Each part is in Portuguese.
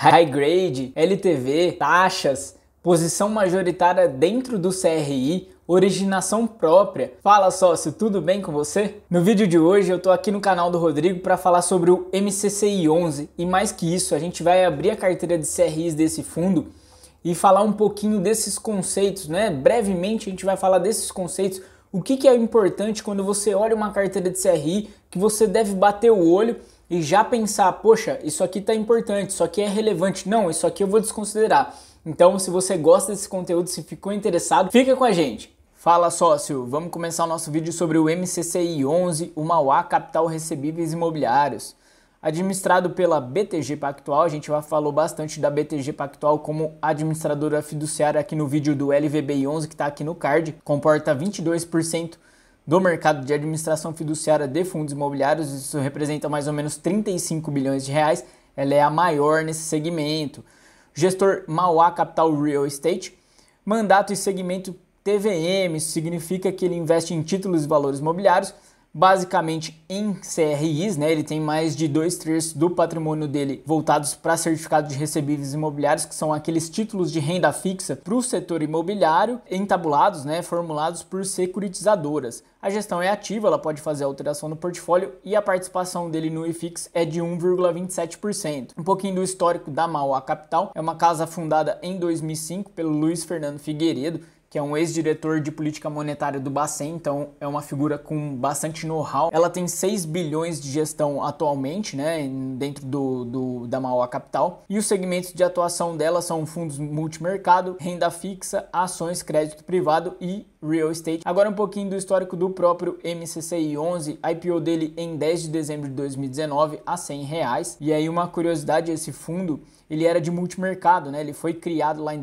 high grade, LTV, taxas, posição majoritária dentro do CRI, originação própria. Fala sócio, tudo bem com você? No vídeo de hoje eu tô aqui no canal do Rodrigo para falar sobre o MCCI 11 e mais que isso, a gente vai abrir a carteira de CRIs desse fundo e falar um pouquinho desses conceitos, né? Brevemente a gente vai falar desses conceitos, o que, que é importante quando você olha uma carteira de CRI que você deve bater o olho e já pensar, poxa, isso aqui está importante, isso aqui é relevante, não, isso aqui eu vou desconsiderar. Então, se você gosta desse conteúdo, se ficou interessado, fica com a gente. Fala sócio, vamos começar o nosso vídeo sobre o MCCI 11, o Mauá Capital Recebíveis Imobiliários. Administrado pela BTG Pactual, a gente já falou bastante da BTG Pactual como administradora fiduciária aqui no vídeo do LVBI 11 que está aqui no card, comporta 22% do mercado de administração fiduciária de fundos imobiliários, isso representa mais ou menos 35 bilhões de reais, ela é a maior nesse segmento. Gestor Mauá Capital Real Estate, mandato e segmento TVM, isso significa que ele investe em títulos e valores imobiliários basicamente em CRIs, né? Ele tem mais de dois terços do patrimônio dele voltados para certificado de recebíveis imobiliários, que são aqueles títulos de renda fixa para o setor imobiliário, entabulados, né? Formulados por securitizadoras. A gestão é ativa, ela pode fazer alteração no portfólio e a participação dele no IFIX é de 1,27%. Um pouquinho do histórico da Mauá Capital, é uma casa fundada em 2005 pelo Luiz Fernando Figueiredo, que é um ex-diretor de política monetária do Bacen, então é uma figura com bastante know-how. Ela tem 6 bilhões de gestão atualmente, né, dentro do, do da Mauá Capital. E os segmentos de atuação dela são fundos multimercado, renda fixa, ações, crédito privado e real estate. Agora um pouquinho do histórico do próprio MCCI 11, IPO dele em 10 de dezembro de 2019 a 100 reais. E aí uma curiosidade, esse fundo ele era de multimercado, né? Ele foi criado lá em,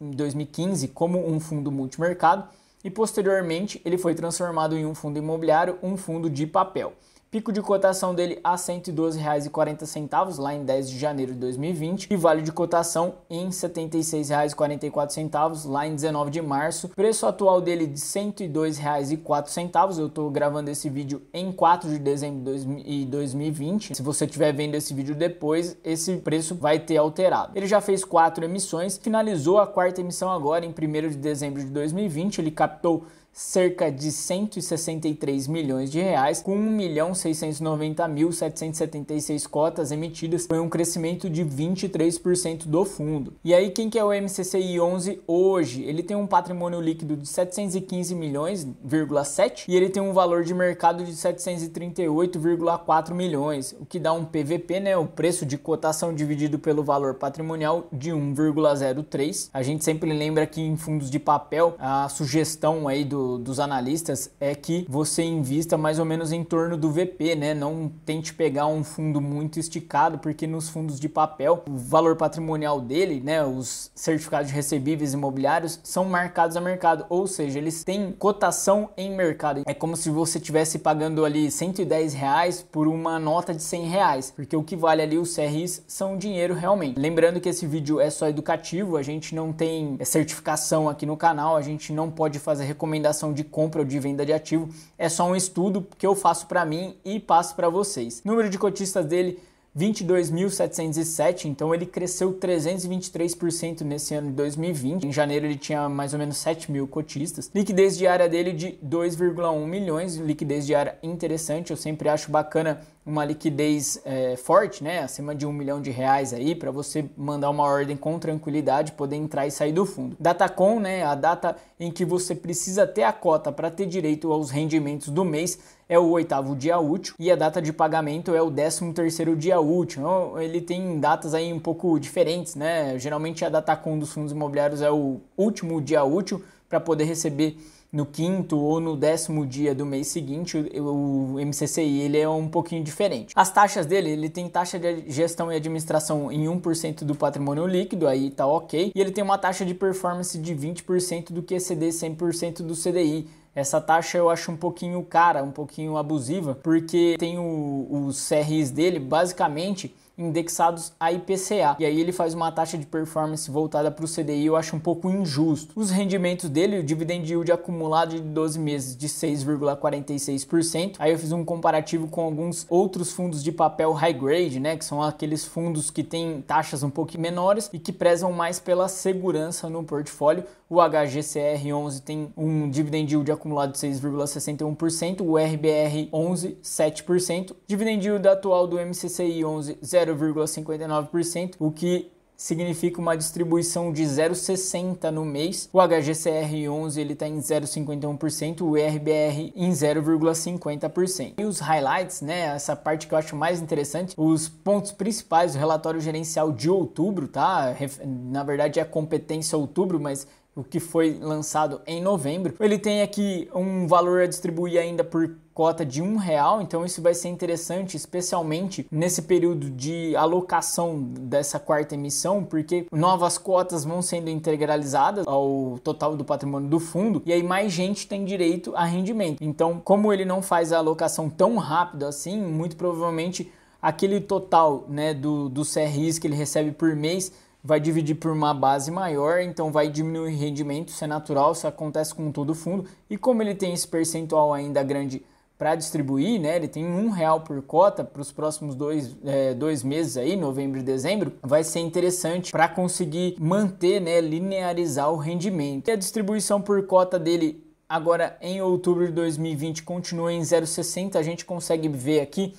em 2015 como um fundo multimercado e posteriormente ele foi transformado em um fundo imobiliário, um fundo de papel. Pico de cotação dele a R$ 112,40 lá em 10 de janeiro de 2020 e vale de cotação em R$ 76,44 lá em 19 de março. Preço atual dele de R$ 102,04. Eu estou gravando esse vídeo em 4 de dezembro de 2020. Se você estiver vendo esse vídeo depois, esse preço vai ter alterado. Ele já fez quatro emissões, finalizou a quarta emissão agora em 1 de dezembro de 2020. Ele captou cerca de 163 milhões de reais, com 1.690.776 cotas emitidas, foi um crescimento de 23% do fundo. E aí quem que é o MCCI 11 hoje? Ele tem um patrimônio líquido de 715 milhões,7 e ele tem um valor de mercado de 738,4 milhões, o que dá um PVP, né, o preço de cotação dividido pelo valor patrimonial de 1,03. A gente sempre lembra que em fundos de papel a sugestão aí do dos analistas é que você invista mais ou menos em torno do VP, né? Não tente pegar um fundo muito esticado, porque nos fundos de papel, o valor patrimonial dele, né? Os certificados recebíveis imobiliários são marcados a mercado, ou seja, eles têm cotação em mercado. É como se você estivesse pagando ali 110 reais por uma nota de 100 reais, porque o que vale ali os CRIs são dinheiro realmente. Lembrando que esse vídeo é só educativo, a gente não tem certificação aqui no canal, a gente não pode fazer recomendações recomendação de compra ou de venda de ativo, é só um estudo que eu faço para mim e passo para vocês. Número de cotistas dele 22.707, então ele cresceu 323% nesse ano de 2020. Em janeiro ele tinha mais ou menos 7 mil cotistas. Liquidez diária dele de 2,1 milhões, liquidez diária interessante. Eu sempre acho bacana uma liquidez é, forte, né, acima de um milhão de reais aí, para você mandar uma ordem com tranquilidade, poder entrar e sair do fundo. Datacom, né, a data em que você precisa ter a cota para ter direito aos rendimentos do mês é o oitavo dia útil e a data de pagamento é o décimo terceiro dia útil. Então, ele tem datas aí um pouco diferentes, né? Geralmente a data com dos fundos imobiliários é o último dia útil para poder receber no quinto ou no décimo dia do mês seguinte, o, MCCI ele é um pouquinho diferente. As taxas dele, ele tem taxa de gestão e administração em 1% do patrimônio líquido, aí tá ok. E ele tem uma taxa de performance de 20% do QCD 100% do CDI. Essa taxa eu acho um pouquinho cara, um pouquinho abusiva, porque tem o, os CRIs dele, basicamente indexados a IPCA. E aí ele faz uma taxa de performance voltada para o CDI, eu acho um pouco injusto. Os rendimentos dele, o dividend yield acumulado de 12 meses de 6,46%. Aí eu fiz um comparativo com alguns outros fundos de papel high grade, né, que são aqueles fundos que têm taxas um pouco menores e que prezam mais pela segurança no portfólio o HGCR11 tem um dividend yield acumulado de 6,61%, o RBR11 7%, dividend yield atual do MCCI11 0,59%, o que significa uma distribuição de 0,60 no mês. O HGCR11 ele está em 0,51%, o RBR em 0,50%. E os highlights, né, essa parte que eu acho mais interessante, os pontos principais do relatório gerencial de outubro, tá? Na verdade é competência outubro, mas o que foi lançado em novembro. Ele tem aqui um valor a distribuir ainda por cota de um real, então isso vai ser interessante, especialmente nesse período de alocação dessa quarta emissão, porque novas cotas vão sendo integralizadas ao total do patrimônio do fundo e aí mais gente tem direito a rendimento. Então, como ele não faz a alocação tão rápido assim, muito provavelmente aquele total né, do, do CRIs que ele recebe por mês vai dividir por uma base maior, então vai diminuir o rendimento, isso é natural, isso acontece com todo fundo. E como ele tem esse percentual ainda grande para distribuir, né? Ele tem um real por cota para os próximos dois, é, dois meses aí, novembro e dezembro, vai ser interessante para conseguir manter, né, linearizar o rendimento. E a distribuição por cota dele agora em outubro de 2020 continua em 0,60, a gente consegue ver aqui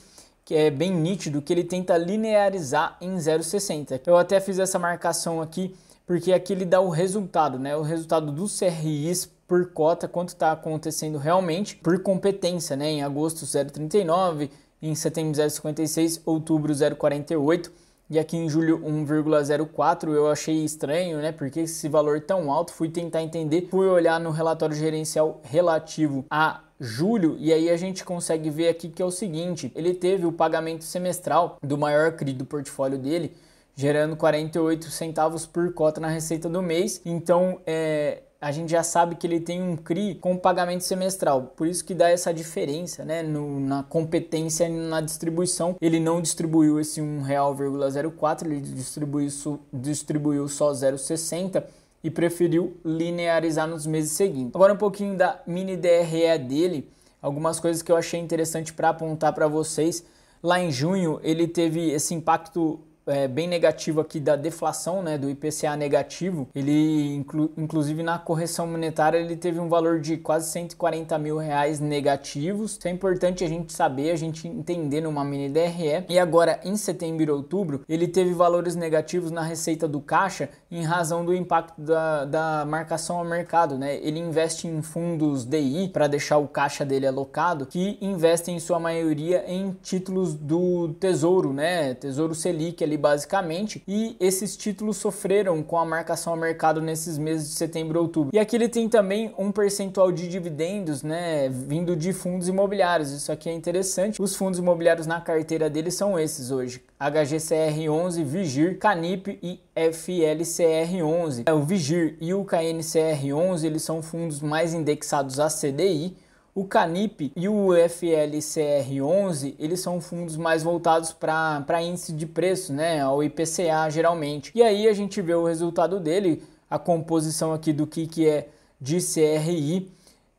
que é bem nítido que ele tenta linearizar em 0,60. Eu até fiz essa marcação aqui porque aqui ele dá o resultado, né? O resultado dos CRIs por cota, quanto está acontecendo realmente por competência, né? Em agosto 0,39, em setembro 0,56, outubro 0,48. E aqui em julho 1,04 eu achei estranho, né? Porque esse valor tão alto, fui tentar entender, fui olhar no relatório gerencial relativo a julho, e aí a gente consegue ver aqui que é o seguinte, ele teve o pagamento semestral do maior CRI do portfólio dele, gerando 48 centavos por cota na receita do mês. Então, é, a gente já sabe que ele tem um CRI com pagamento semestral, por isso que dá essa diferença, né? No, na competência e na distribuição. Ele não distribuiu esse R$1,04, ele distribuiu, distribuiu só 0,60 e preferiu linearizar nos meses seguintes. Agora um pouquinho da mini DRE dele, algumas coisas que eu achei interessante para apontar para vocês. Lá em junho ele teve esse impacto é, bem negativo aqui da deflação, né, do IPCA negativo, ele inclu, inclusive na correção monetária ele teve um valor de quase 140 mil reais negativos. Isso então, é importante a gente saber, a gente entender numa mini DRE. E agora em setembro e outubro ele teve valores negativos na receita do caixa em razão do impacto da, da marcação ao mercado, né? Ele investe em fundos DI para deixar o caixa dele alocado, que investem em sua maioria em títulos do Tesouro, né? Tesouro Selic ali basicamente, e esses títulos sofreram com a marcação ao mercado nesses meses de setembro e outubro. E aqui ele tem também um percentual de dividendos, né, vindo de fundos imobiliários. Isso aqui é interessante. Os fundos imobiliários na carteira dele são esses hoje: HGCR11, Vigir, Canip e FLCR11. É o Vigir e o KNCR11, eles são fundos mais indexados a CDI o CANIP e o FLCR11, eles são fundos mais voltados para índice de preço, né, ao IPCA geralmente. E aí a gente vê o resultado dele, a composição aqui do que, que é de CRI,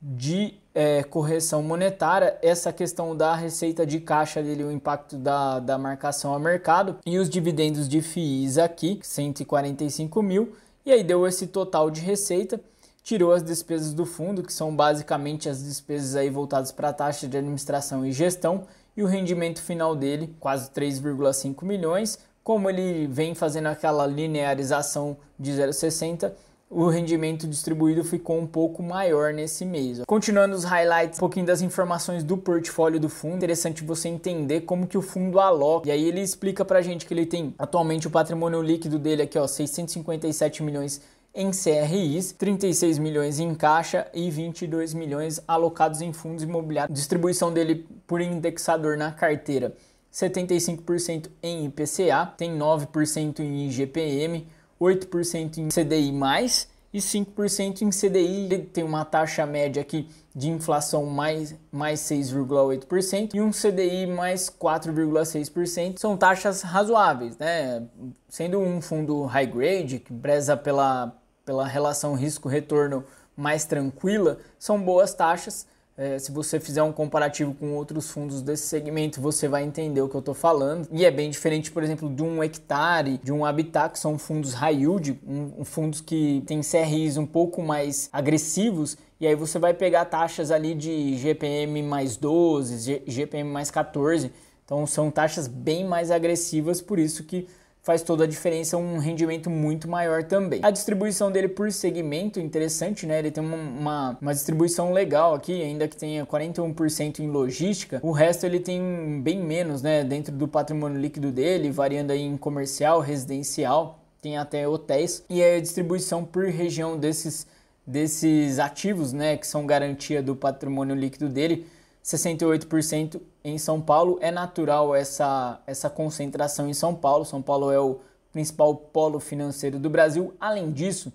de é, correção monetária, essa questão da receita de caixa dele, o impacto da, da marcação a mercado e os dividendos de FIIs aqui, 145 mil, e aí deu esse total de receita tirou as despesas do fundo, que são basicamente as despesas aí voltadas para a taxa de administração e gestão, e o rendimento final dele, quase 3,5 milhões, como ele vem fazendo aquela linearização de 0,60, o rendimento distribuído ficou um pouco maior nesse mês. Continuando os highlights, um pouquinho das informações do portfólio do fundo, interessante você entender como que o fundo aloca. E aí ele explica a gente que ele tem atualmente o patrimônio líquido dele aqui, ó, 657 milhões em CRIs, 36 milhões em caixa e 22 milhões alocados em fundos imobiliários. Distribuição dele por indexador na carteira, 75% em IPCA, tem 9% em IGPM, 8% em CDI+, e 5% em CDI, ele tem uma taxa média aqui de inflação mais, mais 6,8% e um CDI mais 4,6%. São taxas razoáveis, né? Sendo um fundo high grade que preza pela pela relação risco-retorno mais tranquila, são boas taxas. É, se você fizer um comparativo com outros fundos desse segmento, você vai entender o que eu estou falando. E é bem diferente, por exemplo, de um hectare, de um habitat, que são fundos high yield, um, um fundos que têm CRIs um pouco mais agressivos. E aí você vai pegar taxas ali de GPM mais 12, G, GPM mais 14. Então são taxas bem mais agressivas, por isso que faz toda a diferença, um rendimento muito maior também. A distribuição dele por segmento, interessante, né? Ele tem uma, uma, uma distribuição legal aqui, ainda que tenha 41% em logística, o resto ele tem bem menos, né? Dentro do patrimônio líquido dele, variando aí em comercial, residencial, tem até hotéis, e a distribuição por região desses, desses ativos, né? Que são garantia do patrimônio líquido dele 68% em São Paulo. É natural essa, essa concentração em São Paulo. São Paulo é o principal polo financeiro do Brasil. Além disso,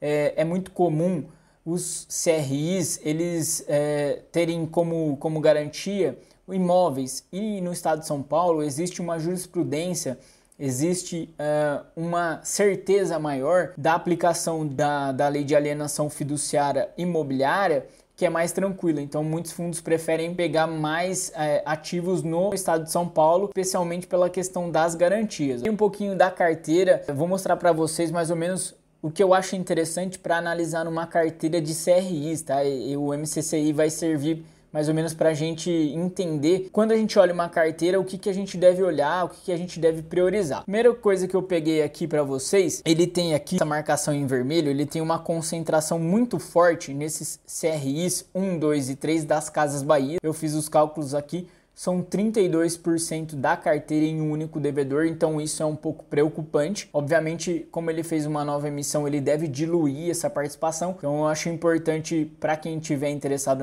é, é muito comum os CRIs eles é, terem como, como garantia imóveis. E no estado de São Paulo existe uma jurisprudência existe é, uma certeza maior da aplicação da, da lei de alienação fiduciária imobiliária que é mais tranquila. Então, muitos fundos preferem pegar mais é, ativos no estado de São Paulo, especialmente pela questão das garantias. E um pouquinho da carteira, eu vou mostrar para vocês mais ou menos o que eu acho interessante para analisar numa carteira de CRIs, tá? E, o MCCI vai servir mais ou menos para a gente entender quando a gente olha uma carteira, o que, que a gente deve olhar, o que, que a gente deve priorizar. Primeira coisa que eu peguei aqui para vocês, ele tem aqui essa marcação em vermelho, ele tem uma concentração muito forte nesses CRIs 1, 2 e 3 das Casas Bahia. Eu fiz os cálculos aqui são 32% da carteira em um único devedor, então isso é um pouco preocupante. Obviamente, como ele fez uma nova emissão, ele deve diluir essa participação. Então eu acho importante para quem tiver interessado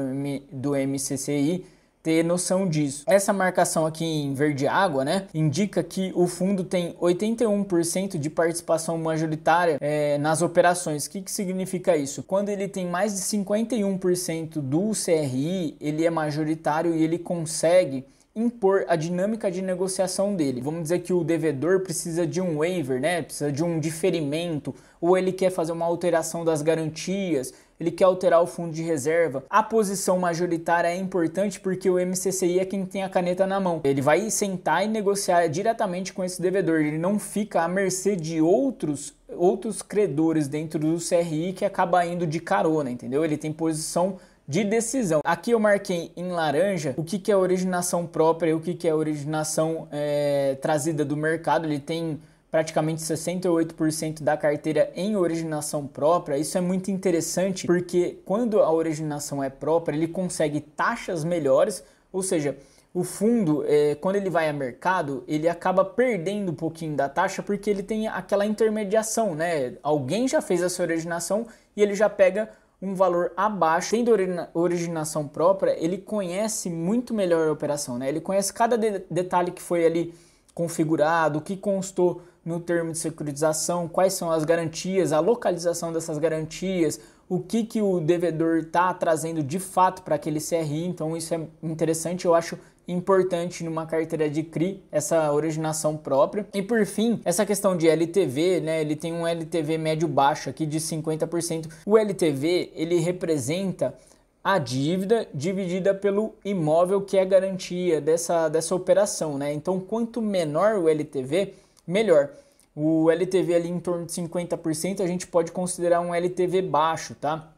do MCCI ter noção disso. Essa marcação aqui em verde água, né, indica que o fundo tem 81% de participação majoritária é, nas operações. O que, que significa isso? Quando ele tem mais de 51% do CRI, ele é majoritário e ele consegue impor a dinâmica de negociação dele. Vamos dizer que o devedor precisa de um waiver, né? Precisa de um diferimento, ou ele quer fazer uma alteração das garantias, ele quer alterar o fundo de reserva. A posição majoritária é importante porque o MCCI é quem tem a caneta na mão. Ele vai sentar e negociar diretamente com esse devedor, ele não fica à mercê de outros outros credores dentro do CRI que acaba indo de carona, entendeu? Ele tem posição de decisão. Aqui eu marquei em laranja o que, que é originação própria e o que, que é originação é, trazida do mercado. Ele tem praticamente 68% da carteira em originação própria. Isso é muito interessante porque quando a originação é própria, ele consegue taxas melhores, ou seja, o fundo, é, quando ele vai a mercado, ele acaba perdendo um pouquinho da taxa porque ele tem aquela intermediação, né? Alguém já fez essa originação e ele já pega um valor abaixo. Tendo originação própria, ele conhece muito melhor a operação, né? Ele conhece cada detalhe que foi ali configurado, que constou no termo de securitização, quais são as garantias, a localização dessas garantias, o que, que o devedor está trazendo de fato para aquele CRI. Então, isso é interessante, eu acho importante numa carteira de CRI, essa originação própria. E por fim, essa questão de LTV, né? Ele tem um LTV médio baixo aqui de 50%. O LTV, ele representa a dívida dividida pelo imóvel que é garantia dessa, dessa operação, né? Então, quanto menor o LTV, melhor. O LTV ali em torno de 50% a gente pode considerar um LTV baixo, tá?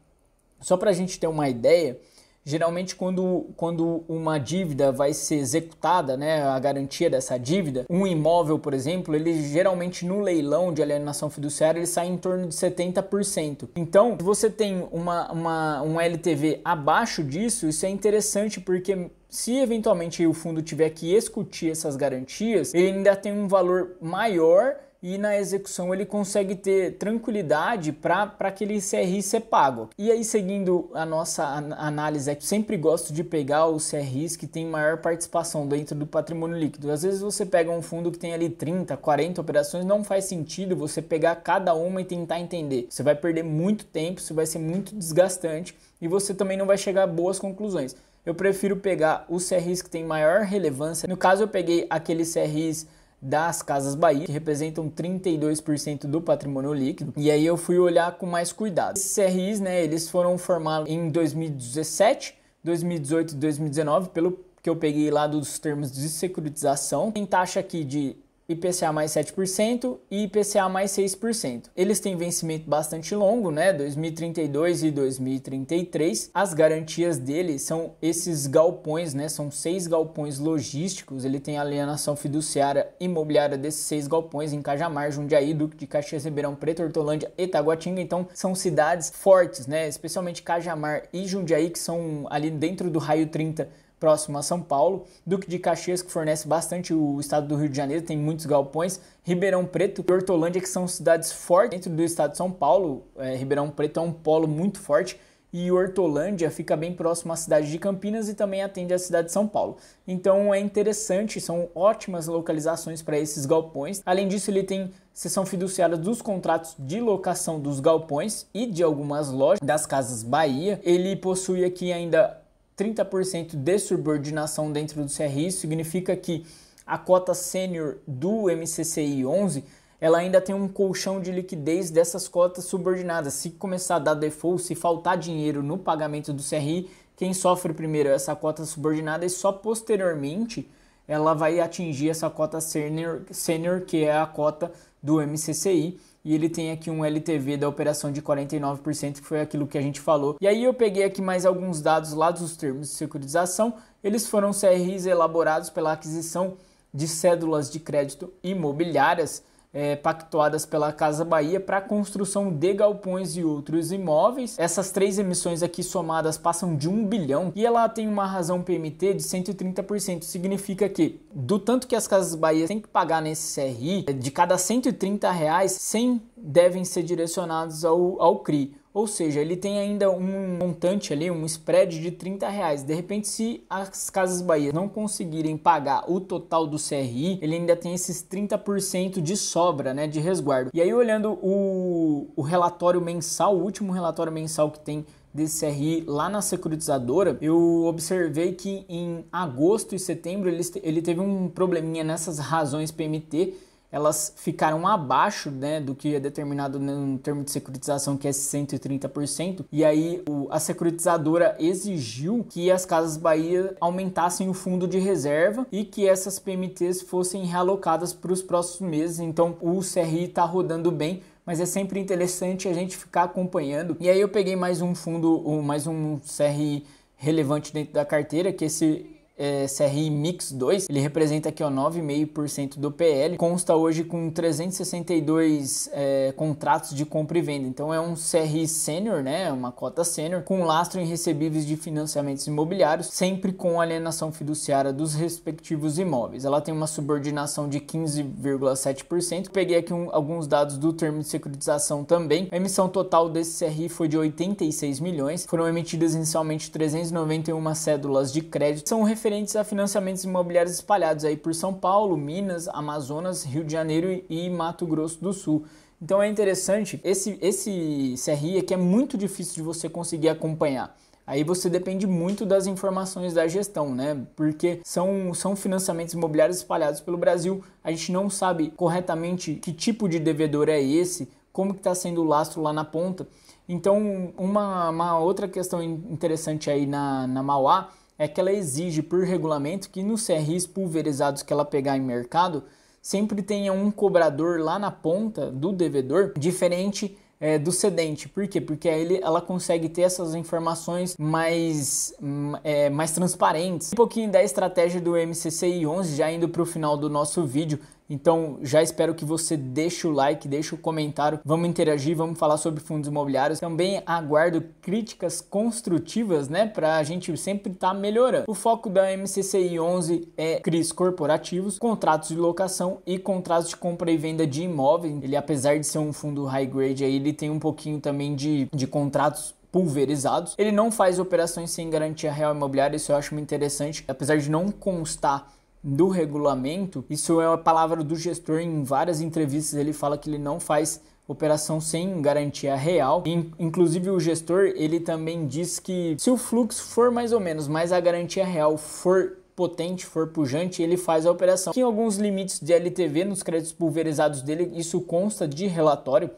Só para a gente ter uma ideia, geralmente quando, quando uma dívida vai ser executada, né, a garantia dessa dívida, um imóvel, por exemplo, ele geralmente no leilão de alienação fiduciária ele sai em torno de 70%. Então, se você tem uma, uma, um LTV abaixo disso, isso é interessante porque se eventualmente o fundo tiver que escutir essas garantias, ele ainda tem um valor maior e na execução ele consegue ter tranquilidade para aquele CRI ser pago. E aí, seguindo a nossa análise, é que sempre gosto de pegar os CRIs que têm maior participação dentro do patrimônio líquido. Às vezes você pega um fundo que tem ali 30, 40 operações, não faz sentido você pegar cada uma e tentar entender. Você vai perder muito tempo, isso vai ser muito desgastante e você também não vai chegar a boas conclusões eu prefiro pegar os CRIs que têm maior relevância. No caso, eu peguei aqueles CRIs das Casas Bahia, que representam 32% do patrimônio líquido. E aí eu fui olhar com mais cuidado. Esses CRIs, né, eles foram formados em 2017, 2018 e 2019, pelo que eu peguei lá dos termos de securitização. Tem taxa aqui de IPCA mais 7% e IPCA mais 6%. Eles têm vencimento bastante longo, né? 2032 e 2033. As garantias dele são esses galpões, né? São seis galpões logísticos. Ele tem alienação fiduciária imobiliária desses seis galpões em Cajamar, Jundiaí, Duque de Caxias, Ribeirão Preto, Hortolândia e Itaguatinga. Então, são cidades fortes, né? Especialmente Cajamar e Jundiaí, que são ali dentro do raio 30 próximo a São Paulo, Duque de Caxias, que fornece bastante o estado do Rio de Janeiro, tem muitos galpões, Ribeirão Preto e Hortolândia, que são cidades fortes dentro do estado de São Paulo. É, Ribeirão Preto é um polo muito forte e Hortolândia fica bem próximo à cidade de Campinas e também atende à cidade de São Paulo. Então é interessante, são ótimas localizações para esses galpões. Além disso, ele tem seção fiduciária dos contratos de locação dos galpões e de algumas lojas das Casas Bahia. Ele possui aqui ainda 30% de subordinação dentro do CRI, significa que a cota sênior do MCCI 11 ela ainda tem um colchão de liquidez dessas cotas subordinadas. Se começar a dar default, se faltar dinheiro no pagamento do CRI, quem sofre primeiro é essa cota subordinada e só posteriormente ela vai atingir essa cota sênior que é a cota do MCCI e ele tem aqui um LTV da operação de 49%, que foi aquilo que a gente falou. E aí eu peguei aqui mais alguns dados lá dos termos de securitização. Eles foram CRIs elaborados pela aquisição de cédulas de crédito imobiliárias é, pactuadas pela Casa Bahia para a construção de galpões e outros imóveis. Essas três emissões aqui somadas passam de um bilhão e ela tem uma razão PMT de 130%. Significa que, do tanto que as Casas Bahia têm que pagar nesse CRI, de cada 130 reais, 100 devem ser direcionados ao, ao CRI. Ou seja, ele tem ainda um montante ali, um spread de 30 reais. De repente, se as Casas Bahia não conseguirem pagar o total do CRI, ele ainda tem esses 30% de sobra, né, de resguardo. E aí, olhando o, o relatório mensal, o último relatório mensal que tem desse CRI lá na securitizadora, eu observei que em agosto e setembro ele, ele teve um probleminha nessas razões PMT elas ficaram abaixo né, do que é determinado no termo de securitização, que é 130%, e aí o, a securitizadora exigiu que as Casas Bahia aumentassem o fundo de reserva e que essas PMTs fossem realocadas para os próximos meses. Então o CRI está rodando bem, mas é sempre interessante a gente ficar acompanhando. E aí eu peguei mais um fundo, mais um CRI relevante dentro da carteira, que é esse é, CRI Mix 2, ele representa aqui 9,5% do PL, consta hoje com 362 é, contratos de compra e venda. Então é um CRI sênior, né, é uma cota sênior, com lastro em recebíveis de financiamentos imobiliários, sempre com alienação fiduciária dos respectivos imóveis. Ela tem uma subordinação de 15,7%. Peguei aqui um, alguns dados do termo de securitização também. A emissão total desse CRI foi de 86 milhões. Foram emitidas inicialmente 391 cédulas de crédito. São referências referentes a financiamentos imobiliários espalhados aí por São Paulo, Minas, Amazonas, Rio de Janeiro e Mato Grosso do Sul. Então é interessante, esse, esse CRI aqui é muito difícil de você conseguir acompanhar. Aí você depende muito das informações da gestão, né? Porque são, são financiamentos imobiliários espalhados pelo Brasil. A gente não sabe corretamente que tipo de devedor é esse, como que está sendo o lastro lá na ponta. Então, uma, uma outra questão interessante aí na, na Mauá é que ela exige por regulamento que nos CRIs pulverizados que ela pegar em mercado, sempre tenha um cobrador lá na ponta do devedor, diferente é, do sedente. Por quê? Porque aí ela consegue ter essas informações mais, hum, é, mais transparentes. Um pouquinho da estratégia do MCCI 11, já indo para o final do nosso vídeo. Então já espero que você deixe o like, deixe o comentário, vamos interagir, vamos falar sobre fundos imobiliários. Também aguardo críticas construtivas, né, para a gente sempre estar tá melhorando. O foco da MCCI 11 é CRIs corporativos, contratos de locação e contratos de compra e venda de imóveis. Ele, apesar de ser um fundo high grade, aí ele tem um pouquinho também de, de contratos pulverizados. Ele não faz operações sem garantia real imobiliária, isso eu acho muito interessante, apesar de não constar do regulamento, isso é a palavra do gestor em várias entrevistas, ele fala que ele não faz operação sem garantia real. Inclusive o gestor, ele também diz que se o fluxo for mais ou menos, mas a garantia real for potente, for pujante, ele faz a operação. Tem alguns limites de LTV nos créditos pulverizados dele, isso consta de relatório.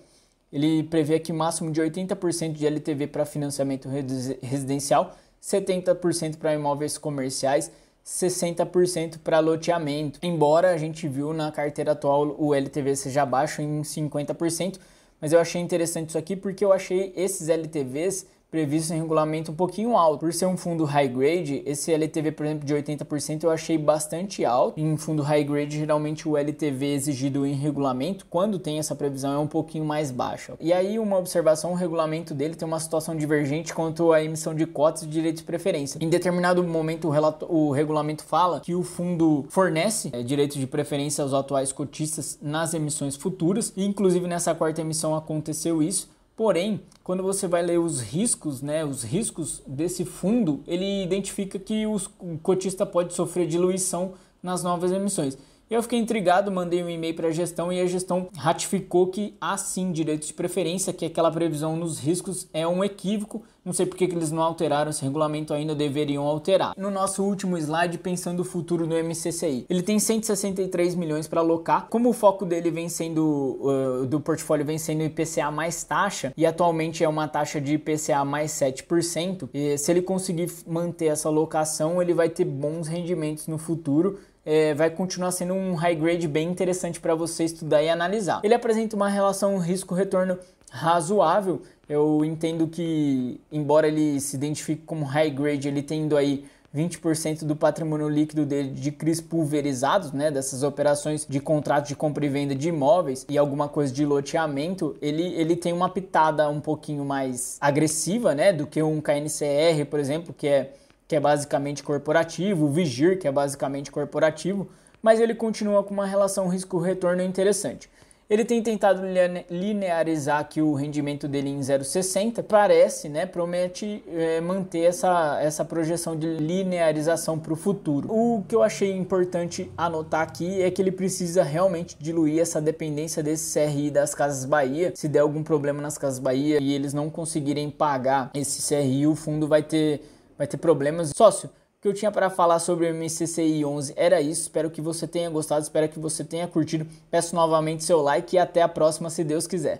Ele prevê aqui máximo de 80% de LTV para financiamento residencial, 70% para imóveis comerciais, 60% para loteamento. Embora a gente viu na carteira atual o LTV seja baixo em 50%, mas eu achei interessante isso aqui porque eu achei esses LTVs previsto em regulamento um pouquinho alto. Por ser um fundo high grade, esse LTV, por exemplo, de 80% eu achei bastante alto. Em fundo high grade, geralmente o LTV exigido em regulamento, quando tem essa previsão, é um pouquinho mais baixo. E aí, uma observação, o regulamento dele tem uma situação divergente quanto à emissão de cotas de direitos de preferência. Em determinado momento, o, relato, o regulamento fala que o fundo fornece é, direitos de preferência aos atuais cotistas nas emissões futuras, e inclusive nessa quarta emissão aconteceu isso Porém, quando você vai ler os riscos, né, os riscos desse fundo, ele identifica que o cotista pode sofrer diluição nas novas emissões. Eu fiquei intrigado, mandei um e-mail para a gestão e a gestão ratificou que há sim direitos de preferência, que aquela previsão nos riscos é um equívoco. Não sei por que eles não alteraram esse regulamento ainda, deveriam alterar. No nosso último slide, pensando o futuro do MCCI. Ele tem 163 milhões para alocar. Como o foco dele vem sendo, uh, do portfólio vem sendo IPCA mais taxa, e atualmente é uma taxa de IPCA mais 7%, e se ele conseguir manter essa alocação, ele vai ter bons rendimentos no futuro é, vai continuar sendo um high grade bem interessante para você estudar e analisar. Ele apresenta uma relação risco-retorno razoável. Eu entendo que, embora ele se identifique como high grade, ele tendo aí 20% do patrimônio líquido dele de CRIs pulverizados, né, dessas operações de contrato de compra e venda de imóveis e alguma coisa de loteamento, ele, ele tem uma pitada um pouquinho mais agressiva, né, do que um KNCR, por exemplo, que é que é basicamente corporativo, o Vigir, que é basicamente corporativo, mas ele continua com uma relação risco-retorno interessante. Ele tem tentado linearizar aqui o rendimento dele em 0,60, parece, né? Promete é, manter essa, essa projeção de linearização para o futuro. O que eu achei importante anotar aqui é que ele precisa realmente diluir essa dependência desse CRI das Casas Bahia. Se der algum problema nas Casas Bahia e eles não conseguirem pagar esse CRI, o fundo vai ter vai ter problemas. Sócio, o que eu tinha para falar sobre o MCCI 11 era isso. Espero que você tenha gostado, espero que você tenha curtido. Peço novamente seu like e até a próxima, se Deus quiser.